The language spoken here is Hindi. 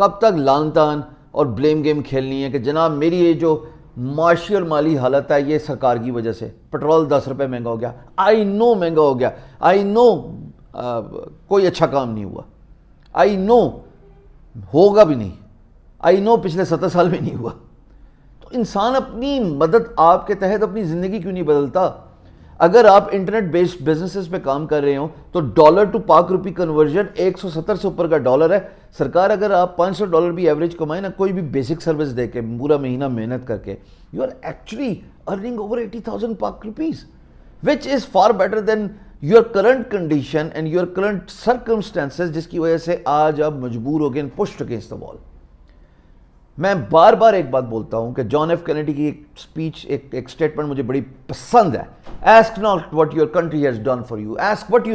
कब तक लानतान और ब्लेम गेम खेलनी है कि जनाब मेरी ये जो माशी और माली हालत है ये सरकार की वजह से पेट्रोल दस रुपये महंगा हो गया आई नो महंगा हो गया आई नो कोई अच्छा काम नहीं हुआ आई नो होगा भी नहीं आई नो पिछले सत्तर साल में नहीं हुआ तो इंसान अपनी मदद आपके तहत अपनी ज़िंदगी क्यों नहीं बदलता अगर आप इंटरनेट बेस्ड बिजनेसेस में काम कर रहे हो तो डॉलर टू पाक रुपी कन्वर्जन 170 से ऊपर का डॉलर है सरकार अगर आप 500 डॉलर भी एवरेज कमाए ना कोई भी बेसिक सर्विस दे के पूरा महीना मेहनत करके you are actually earning over eighty thousand पाक rupees which is far better than your current condition and your current circumstances जिसकी वजह से आज आप मजबूर हो गए पुष्ट अगेंस्ट द वॉल मैं बार बार एक बात बोलता हूं कि जॉन एफ कैनेडी की एक स्पीच एक स्टेटमेंट मुझे बड़ी पसंद है Ask not what your country has done for you. Ask what you